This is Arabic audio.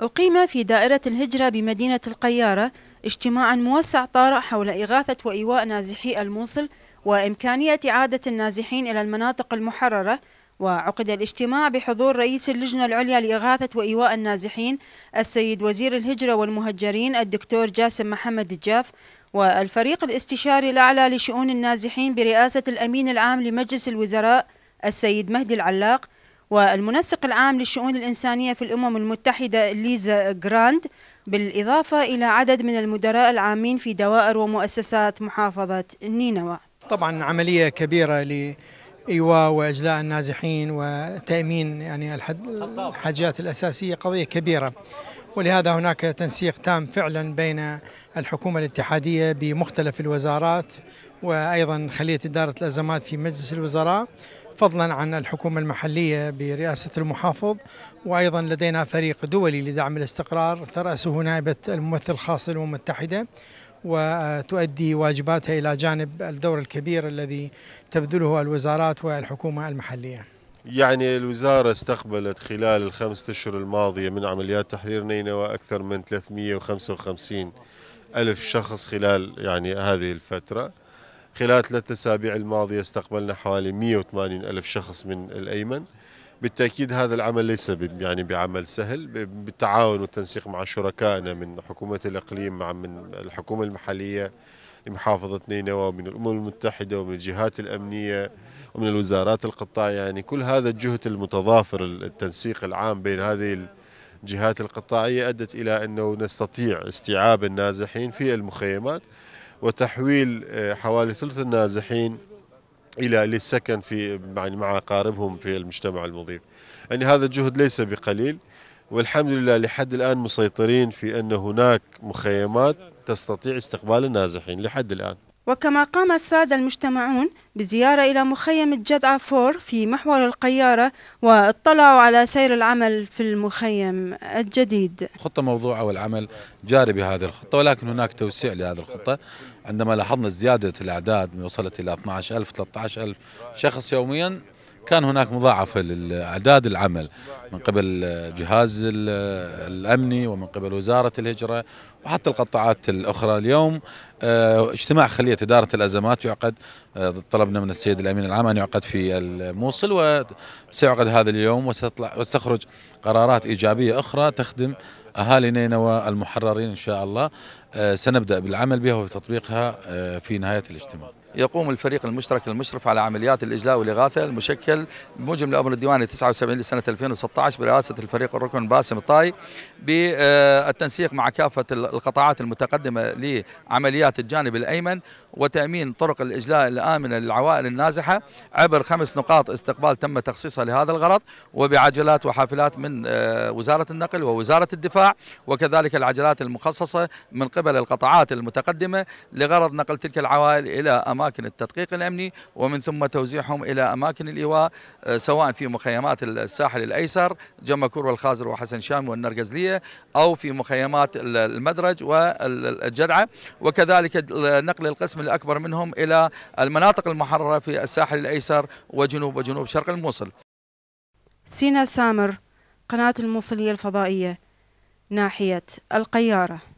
أقيم في دائرة الهجرة بمدينة القيارة اجتماعا موسع طارئ حول إغاثة وإيواء نازحي الموصل وإمكانية إعادة النازحين إلى المناطق المحررة وعقد الاجتماع بحضور رئيس اللجنة العليا لإغاثة وإيواء النازحين السيد وزير الهجرة والمهجرين الدكتور جاسم محمد الجاف والفريق الاستشاري الأعلى لشؤون النازحين برئاسة الأمين العام لمجلس الوزراء السيد مهدي العلاق والمنسق العام للشؤون الإنسانية في الأمم المتحدة ليزا جراند بالإضافة إلى عدد من المدراء العامين في دوائر ومؤسسات محافظة نينوى طبعا عملية كبيرة لإيواء وإجلاء النازحين وتأمين يعني الحاجات الأساسية قضية كبيرة ولهذا هناك تنسيق تام فعلا بين الحكومة الاتحادية بمختلف الوزارات وأيضا خلية إدارة الأزمات في مجلس الوزراء فضلا عن الحكومة المحلية برئاسة المحافظ وأيضا لدينا فريق دولي لدعم الاستقرار ترأسه نائبة الممثل الخاص للأمم المتحدة وتؤدي واجباتها إلى جانب الدور الكبير الذي تبذله الوزارات والحكومة المحلية يعني الوزارة استقبلت خلال الخمسة أشهر الماضية من عمليات تحرير نينوى أكثر من 355 ألف شخص خلال يعني هذه الفترة خلال ثلاثة أسابيع الماضية استقبلنا حوالي 180 ألف شخص من الأيمن بالتأكيد هذا العمل ليس يعني بعمل سهل بالتعاون والتنسيق مع شركائنا من حكومة الإقليم مع من الحكومة المحلية لمحافظة نينوى ومن الأمم المتحدة ومن الجهات الأمنية ومن الوزارات القطاع يعني كل هذا الجهد المتضافر التنسيق العام بين هذه الجهات القطاعية أدت إلى أنه نستطيع استيعاب النازحين في المخيمات وتحويل آه، حوالي ثلث النازحين الى للسكن في يعني مع اقاربهم في المجتمع المضيف. يعني هذا الجهد ليس بقليل والحمد لله لحد الان مسيطرين في ان هناك مخيمات تستطيع استقبال النازحين لحد الان. وكما قام السادة المجتمعون بزيارة إلى مخيم الجدعة فور في محور القيارة واطلعوا على سير العمل في المخيم الجديد خطة موضوعة والعمل جاري بهذه الخطة ولكن هناك توسيع لهذه الخطة عندما لاحظنا زيادة الأعداد وصلت إلى 12000 13000 شخص يوميا كان هناك مضاعفة لأعداد العمل من قبل جهاز الأمني ومن قبل وزارة الهجرة وحتى القطاعات الأخرى اليوم آه، اجتماع خليه اداره الازمات يعقد آه، طلبنا من السيد الامين العام ان يعقد في الموصل وسيعقد هذا اليوم وستطلع وستخرج قرارات ايجابيه اخرى تخدم اهالي نينوى المحررين ان شاء الله آه، سنبدا بالعمل بها وتطبيقها في نهايه الاجتماع. يقوم الفريق المشترك المشرف على عمليات الإجلاء والإغاثة المشكل بموجب الأمر الديواني 79 لسنة 2016 برئاسة الفريق الركن باسم الطاي بالتنسيق مع كافة القطاعات المتقدمة لعمليات الجانب الأيمن وتأمين طرق الإجلاء الآمنة للعوائل النازحة عبر خمس نقاط استقبال تم تخصيصها لهذا الغرض وبعجلات وحافلات من آه، وزارة النقل ووزارة الدفاع وكذلك العجلات المخصصة من قبل القطاعات المتقدمة لغرض نقل تلك العوائل إلى أماكن التدقيق الأمني ومن ثم توزيعهم إلى أماكن الإيواء آه، سواء في مخيمات الساحل الأيسر جمكور والخازر وحسن شام والنرجزلية أو في مخيمات المدرج والجدعة وكذلك نقل القسم القسم الأكبر منهم إلى المناطق المحررة في الساحل الأيسر وجنوب وجنوب شرق الموصل سينا سامر قناة الموصلية الفضائية ناحية القيارة